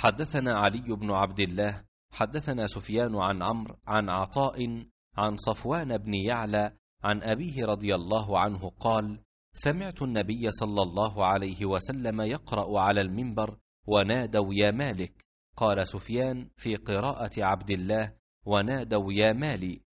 حدثنا علي بن عبد الله حدثنا سفيان عن عمرو عن عطاء عن صفوان بن يعلى عن أبيه رضي الله عنه قال سمعت النبي صلى الله عليه وسلم يقرأ على المنبر ونادوا يا مالك قال سفيان في قراءة عبد الله ونادوا يا مالي